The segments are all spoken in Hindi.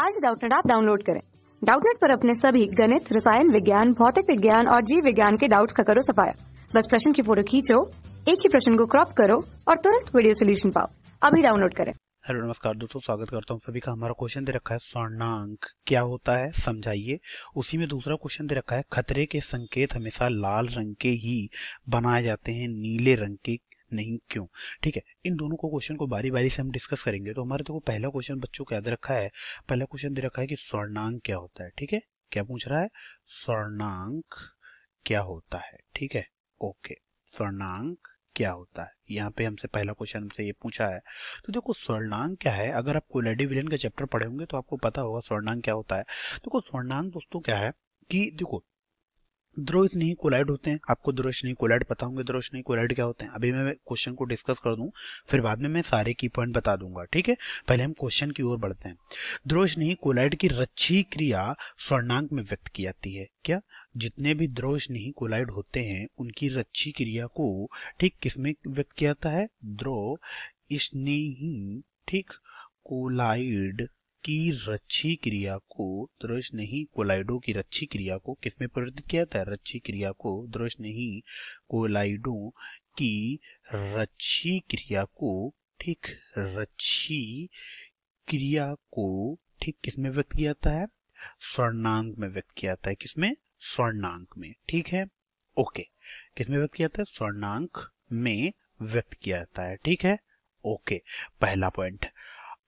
आज डाउटनेट आप डाउनलोड करें डाउटनेट पर अपने सभी गणित रसायन विज्ञान भौतिक विज्ञान और जीव विज्ञान के डाउट्स का करो सफाया बस प्रश्न की फोटो खींचो एक ही प्रश्न को क्रॉप करो और तुरंत वीडियो सोल्यूशन पाओ अभी डाउनलोड करें हेलो नमस्कार दोस्तों स्वागत करता हूँ सभी का हमारा क्वेश्चन दे रखा है स्वर्णांक क्या होता है समझाइए उसी में दूसरा क्वेश्चन दे रखा है खतरे के संकेत हमेशा लाल रंग के ही बनाए जाते हैं नीले रंग के नहीं क्यों ठीक है इन दोनों को क्वेश्चन को बारी बारी से हम डिस्कस करेंगे तो हमारे देखो पहला क्वेश्चन बच्चों को याद रखा है पहला क्वेश्चन दे रखा है कि स्वर्णांक क्या होता है ठीक है क्या पूछ रहा है स्वर्णांक क्या होता है ठीक है ओके स्वर्णांक क्या होता है यहाँ पे हमसे पहला क्वेश्चन हमसे ये पूछा है तो देखो स्वर्णांक क्या है अगर आप कोलेडी विलियन का चैप्टर पढ़े होंगे तो आपको पता होगा स्वर्णांक क्या होता है देखो स्वर्णांक दोस्तों क्या है कि देखो द्रोशनी कोलाइड होते हैं आपको द्रोशनी कोलाइड पता होंगे द्रोशनी कोलाइड क्या होते हैं अभी मैं क्वेश्चन को डिस्कस कर दूं फिर बाद में मैं सारे की पॉइंट बता दूंगा ठीक है पहले हम क्वेश्चन की ओर बढ़ते हैं नहीं कोलाइड की रच्छी क्रिया स्वर्णांक में व्यक्त की जाती है क्या जितने भी नहीं कोलाइड होते हैं उनकी रच्छी क्रिया को ठीक किसमें व्यक्त किया जाता है द्रो स्नेही ठीक कोलाइड की रच्छी क्रिया को द्रश नहीं कोलाइडो की रच्छी क्रिया को किसमें परिवर्तित किया जाता है रच्छी क्रिया को द्रश नहीं कोलाइडो की रच्छी क्रिया को ठीक रच्छी क्रिया को ठीक किसमें व्यक्त किया जाता है स्वर्णांक में व्यक्त किया जाता है किसमें स्वर्णांक में ठीक है ओके किसमें व्यक्त किया जाता है स्वर्णांक में व्यक्त किया जाता है ठीक है ओके पहला पॉइंट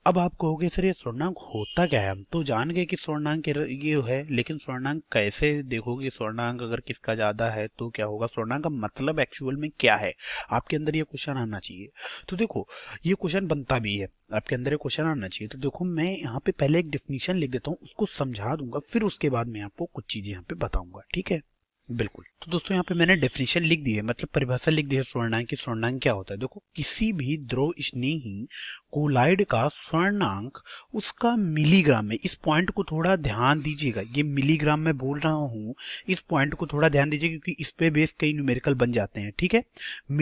अब आप कहोगे सर ये स्वर्णांक होता क्या है हम तो जान गए कि स्वर्णांक ये है लेकिन स्वर्णांक कैसे देखोगे स्वर्णांक अगर किसका ज्यादा है तो क्या होगा स्वर्णांक का मतलब एक्चुअल में क्या है आपके अंदर ये क्वेश्चन आना चाहिए तो देखो ये क्वेश्चन बनता भी है आपके अंदर ये क्वेश्चन आना चाहिए तो देखो मैं यहाँ पे पहले एक डिफिनीशन लिख देता हूँ उसको समझा दूंगा फिर उसके बाद मैं आपको कुछ चीजें यहाँ पे बताऊंगा ठीक है बिल्कुल तो दोस्तों यहाँ पे मैंने डेफिनेशन लिख दी है मतलब परिभाषा लिख दी है स्वर्णांक की स्वर्णांक क्या होता है देखो किसी भी द्रव स्नेही कोलाइड का स्वर्णांक उसका मिलीग्राम में इस पॉइंट को थोड़ा ध्यान दीजिएगा ये मिलीग्राम में बोल रहा हूँ इस पॉइंट को थोड़ा ध्यान दीजिए क्योंकि इस पे बेस कई न्यूमेरिकल बन जाते हैं ठीक है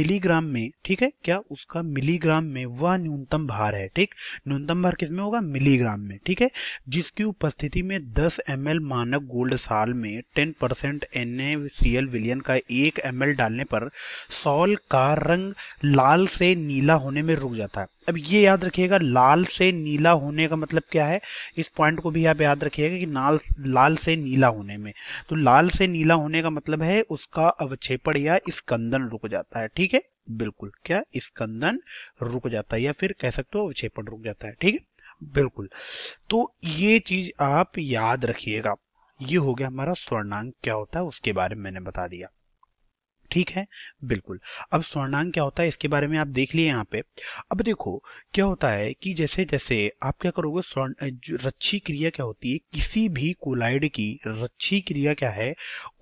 मिलीग्राम में ठीक है क्या उसका मिलीग्राम में वह न्यूनतम भार है ठीक न्यूनतम भार किसमें होगा मिलीग्राम में ठीक है जिसकी उपस्थिति में दस एम मानक गोल्ड साल में टेन परसेंट सीएल विलियन का एक एम डालने पर सॉल का रंग लाल से नीला होने में रुक जाता है अब ये याद रखिएगा लाल से नीला होने का मतलब क्या है इस पॉइंट को भी आप याद रखिएगा कि लाल लाल से नीला होने में तो लाल से नीला होने का मतलब है उसका अवक्षेपण या स्कंदन रुक जाता है ठीक है बिल्कुल क्या स्कंदन रुक जाता है या फिर कह सकते हो अवक्षेपण रुक जाता है ठीक है बिल्कुल तो ये चीज आप याद रखिएगा ये हो गया हमारा स्वर्णांक क्या होता है उसके बारे में मैंने बता दिया ठीक है बिल्कुल अब स्वर्णांक क्या होता है इसके बारे में आप देख लिए यहाँ पे अब देखो क्या होता है कि जैसे जैसे आप क्या करोगे स्वर्ण रच्छी क्रिया क्या होती है किसी भी कोलाइड की रच्छी क्रिया क्या है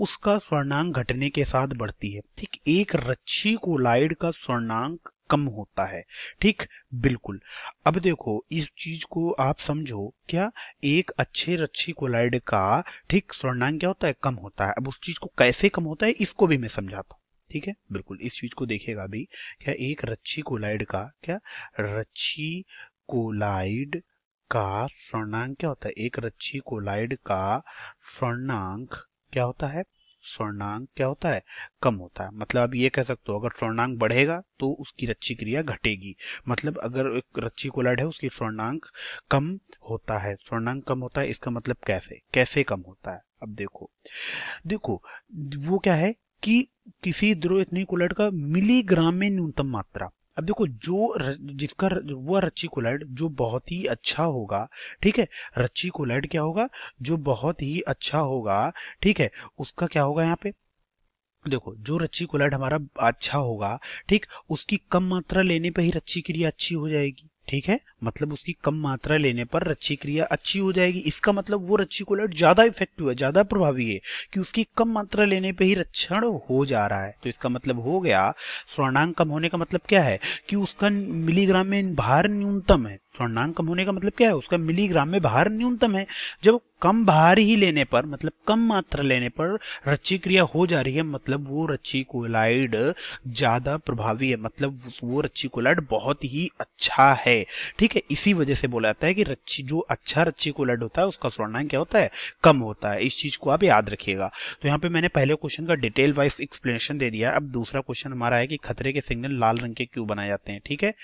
उसका स्वर्णांक घटने के साथ बढ़ती है ठीक एक रच्छी कोलाइड का स्वर्णांक कम होता है ठीक बिल्कुल अब देखो इस चीज को आप समझो क्या एक अच्छे रच्छी कोलाइड का ठीक स्वर्णांक क्या होता है कम होता है अब उस चीज को कैसे कम होता है इसको भी मैं समझाता हूँ ठीक है बिल्कुल इस चीज को देखेगा भी क्या एक रच्छी कोलाइड का क्या रच्छी कोलाइड का स्वर्णांक क्या होता है एक रच्छी कोलाइड का स्वर्णांक क्या होता है स्वर्णांक क्या होता है कम होता है मतलब आप ये कह सकते हो अगर स्वर्णांक बढ़ेगा तो उसकी रच्ची क्रिया घटेगी मतलब अगर एक रच्ची कोलाड है उसकी स्वर्णांक कम होता है स्वर्णांक कम होता है इसका मतलब कैसे कैसे कम होता है अब देखो देखो वो क्या है कि किसी इतनी कोलाड का मिलीग्राम में न्यूनतम मात्रा अब देखो जो जिसका वह कोलाइड जो बहुत ही अच्छा होगा ठीक है रच्ची कोलाइड क्या होगा जो बहुत ही अच्छा होगा ठीक है उसका क्या होगा यहाँ पे देखो जो रच्ची कोलाइड हमारा अच्छा होगा ठीक उसकी कम मात्रा लेने पर ही रच्ची क्रिया अच्छी हो जाएगी ठीक है मतलब उसकी कम मात्रा लेने पर रच्ची क्रिया अच्छी हो जाएगी इसका मतलब वो रच्चिकुलेट ज्यादा इफेक्टिव है ज्यादा प्रभावी है कि उसकी कम मात्रा लेने पे ही रक्षण हो जा रहा है तो इसका मतलब हो गया स्वर्णांग कम होने का मतलब क्या है कि उसका मिलीग्राम में भार न्यूनतम है स्वर्णांक कम होने का मतलब क्या है उसका मिलीग्राम में भार न्यूनतम है जब कम भार ही लेने पर मतलब कम मात्रा लेने पर रच्ची क्रिया हो जा रही है मतलब वो रच्ची कोलाइड ज्यादा प्रभावी है मतलब वो रच्ची कोलाइड बहुत ही अच्छा है ठीक है इसी वजह से बोला जाता है कि रच्ची जो अच्छा रच्ची कोलाइड होता है उसका स्वर्णांक क्या होता है कम होता है इस चीज को आप याद रखिएगा तो यहाँ पे मैंने पहले क्वेश्चन का डिटेल वाइज एक्सप्लेनेशन दे दिया अब दूसरा क्वेश्चन हमारा है कि खतरे के सिग्नल लाल रंग के क्यों बनाए जाते हैं ठीक है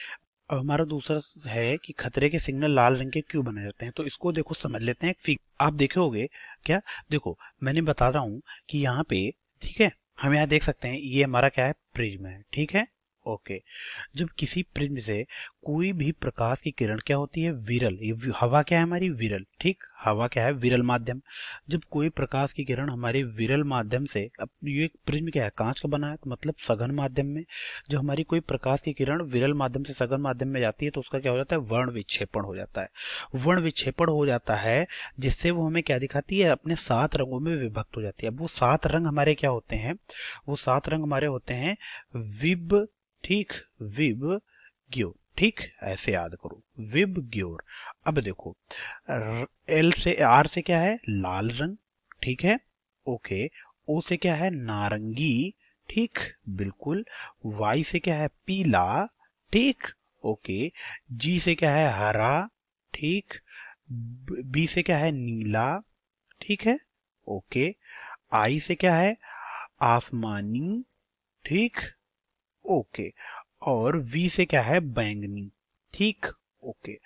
अब हमारा दूसरा है कि खतरे के सिग्नल लाल रंग के क्यों बने रहते हैं तो इसको देखो समझ लेते हैं फिग आप देखोगे क्या देखो मैंने बता रहा हूँ कि यहाँ पे ठीक है हम यहाँ देख सकते हैं ये हमारा क्या है प्रिज्म है ठीक है ओके जब किसी प्रिज्म से कोई भी प्रकाश की किरण क्या होती है विरल ये हवा क्या है हमारी विरल ठीक हवा क्या है विरल माध्यम जब कोई प्रकाश की किरण हमारे विरल माध्यम से अब ये प्रिज्म क्या है कांच का बना है तो मतलब सघन माध्यम में जो हमारी कोई प्रकाश की किरण विरल माध्यम से सघन माध्यम में जाती है तो उसका क्या हो जाता है वर्ण विक्षेपण हो जाता है वर्ण विक्षेपण हो जाता है जिससे वो हमें क्या दिखाती है अपने सात रंगों में विभक्त हो जाती है अब वो सात रंग हमारे क्या होते हैं वो सात रंग हमारे होते हैं विब ठीक विब ग्यो ठीक ऐसे याद करो विब ग्योर अब देखो एल से आर से क्या है लाल रंग ठीक है ओके ओ से क्या है नारंगी ठीक बिल्कुल वाई से क्या है पीला ठीक ओके जी से क्या है हरा ठीक बी से क्या है नीला ठीक है ओके आई से क्या है आसमानी ठीक ओके और वी से क्या है बैंगनी ठीक ओके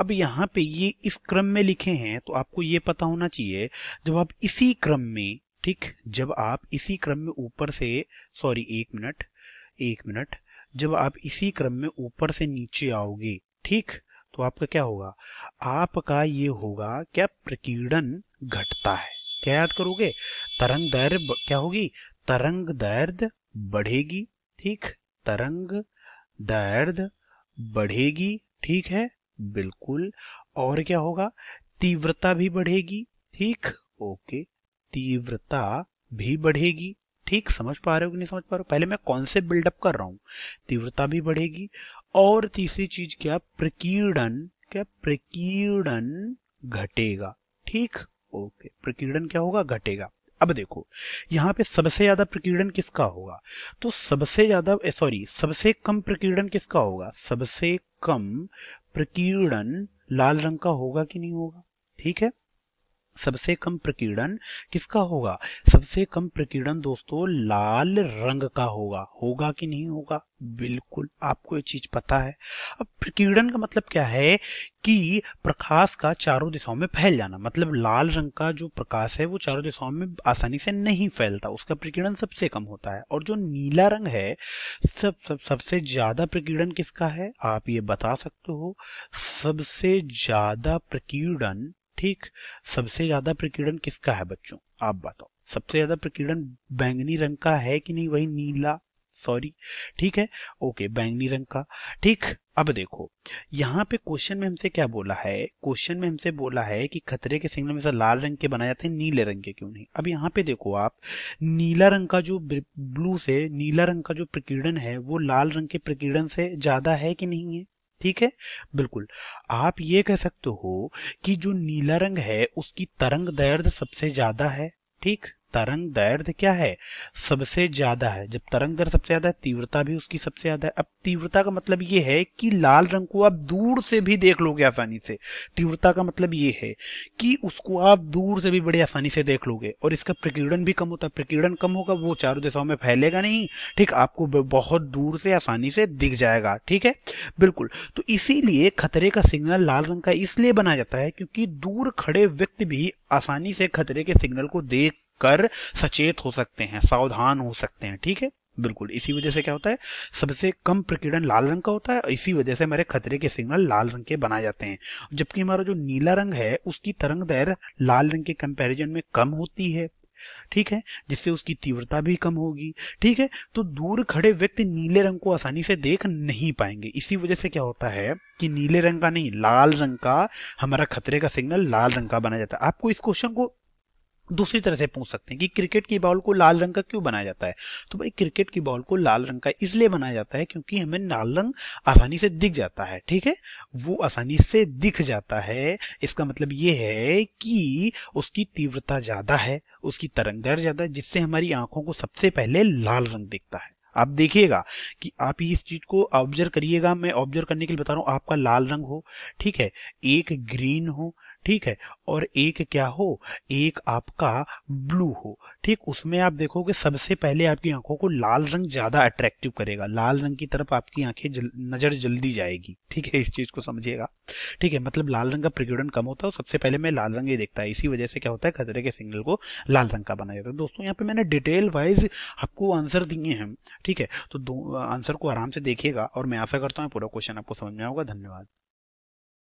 अब यहाँ पे ये इस क्रम में लिखे हैं तो आपको ये पता होना चाहिए जब आप इसी क्रम में ठीक जब आप इसी क्रम में ऊपर से सॉरी एक मिनट एक मिनट जब आप इसी क्रम में ऊपर से नीचे आओगे ठीक तो आपका क्या होगा आपका ये होगा क्या प्रकीर्णन घटता है क्या याद करोगे तरंग दर्द क्या होगी तरंग दर्द बढ़ेगी ठीक तरंग दर्द बढ़ेगी ठीक है बिल्कुल और क्या होगा तीव्रता भी बढ़ेगी ठीक ओके तीव्रता भी बढ़ेगी ठीक समझ पा रहे हो कि नहीं समझ पा रहे हो पहले मैं कॉन्सेप्ट बिल्डअप कर रहा हूं तीव्रता भी बढ़ेगी और तीसरी चीज क्या प्रकीर्णन क्या प्रकीर्णन घटेगा ठीक ओके प्रकीर्णन क्या होगा घटेगा अब देखो यहाँ पे सबसे ज्यादा प्रकीर्णन किसका होगा तो सबसे ज्यादा सॉरी सबसे कम प्रकीर्णन किसका होगा सबसे कम प्रकीर्णन लाल रंग का होगा कि नहीं होगा ठीक है सबसे कम प्रकीर्णन किसका होगा सबसे कम प्रकीर्णन दोस्तों लाल रंग का होगा होगा कि नहीं होगा बिल्कुल आपको ये चीज पता है अब प्रकीर्णन का मतलब क्या है कि प्रकाश का चारों दिशाओं में फैल जाना मतलब लाल रंग का जो प्रकाश है वो चारों दिशाओं में आसानी से नहीं फैलता उसका प्रकीर्णन सबसे कम होता है और जो नीला रंग है सब सब सबसे ज्यादा प्रकीर्णन किसका है आप ये बता सकते हो सबसे ज्यादा प्रकीर्णन ठीक सबसे ज्यादा प्रकीर्णन किसका है बच्चों आप बताओ सबसे ज्यादा प्रकीर्णन बैंगनी रंग का है कि नहीं वही नीला सॉरी ठीक है ओके बैंगनी रंग का ठीक अब देखो यहाँ पे क्वेश्चन में हमसे क्या बोला है क्वेश्चन में हमसे बोला है कि खतरे के सिग्नल में लाल रंग के बनाए जाते हैं नीले रंग के क्यों नहीं अब यहाँ पे देखो आप नीला रंग का जो ब्लू से नीला रंग का जो प्रकीर्णन है वो लाल रंग के प्रकीर्णन से ज्यादा है कि नहीं है ठीक है बिल्कुल आप ये कह सकते हो कि जो नीला रंग है उसकी तरंग दर्द सबसे ज्यादा है ठीक तरंग दैर्ध्य क्या है सबसे ज्यादा है जब तरंग दर सबसे ज्यादा है तीव्रता भी उसकी सबसे ज्यादा है अब तीव्रता का मतलब ये है कि लाल रंग को आप दूर से भी देख लोगे आसानी से तीव्रता का मतलब ये है कि उसको आप दूर से भी बड़ी आसानी से देख लोगे और इसका प्रकीर्णन भी कम होता है प्रकीर्णन कम होगा वो चारों दिशाओं में फैलेगा नहीं ठीक आपको बहुत दूर से आसानी से दिख जाएगा ठीक है बिल्कुल तो इसीलिए खतरे का सिग्नल लाल रंग का इसलिए बनाया जाता है क्योंकि दूर खड़े व्यक्ति भी आसानी से खतरे के सिग्नल को देख कर सचेत हो सकते हैं सावधान हो सकते हैं ठीक है बिल्कुल इसी वजह से क्या होता है सबसे कम प्रकीर्णन लाल रंग का होता है इसी वजह से हमारे खतरे के सिग्नल लाल रंग के बनाए जाते हैं जबकि हमारा जो नीला रंग है उसकी तरंग दैर लाल रंग के कंपैरिजन में कम होती है ठीक है जिससे उसकी तीव्रता भी कम होगी ठीक है तो दूर खड़े व्यक्ति नीले रंग को आसानी से देख नहीं पाएंगे इसी वजह से क्या होता है कि नीले रंग का नहीं लाल रंग का हमारा खतरे का सिग्नल लाल रंग का बनाया जाता है आपको इस क्वेश्चन को दूसरी तरह से पूछ सकते हैं कि क्रिकेट की बॉल को लाल रंग का क्यों बनाया जाता है तो भाई क्रिकेट की बॉल को लाल रंग का इसलिए बनाया जाता है क्योंकि हमें लाल रंग आसानी से दिख जाता है ठीक है वो आसानी से दिख जाता है इसका मतलब ये है कि उसकी तीव्रता ज्यादा है उसकी तरंग दर ज्यादा है जिससे हमारी आंखों को सबसे पहले लाल रंग दिखता है आप देखिएगा कि आप इस चीज को ऑब्जर्व करिएगा मैं ऑब्जर्व करने के लिए बता रहा हूं आपका लाल रंग हो ठीक है एक ग्रीन हो ठीक है और एक क्या हो एक आपका ब्लू हो ठीक उसमें आप देखोगे सबसे पहले आपकी आंखों को लाल रंग ज्यादा अट्रैक्टिव करेगा लाल रंग की तरफ आपकी आंखें जल, नजर जल्दी जाएगी ठीक है इस चीज को समझिएगा ठीक है मतलब लाल रंग का प्रज्वलन कम होता है सबसे पहले मैं लाल रंग ही देखता है इसी वजह से क्या होता है खतरे के सिग्नल को लाल रंग का बनाया जाता है दोस्तों यहाँ पे मैंने डिटेल वाइज आपको आंसर दिए हैं ठीक है तो आंसर को आराम से देखिएगा और मैं आशा करता हूँ पूरा क्वेश्चन आपको समझ में आऊंगा धन्यवाद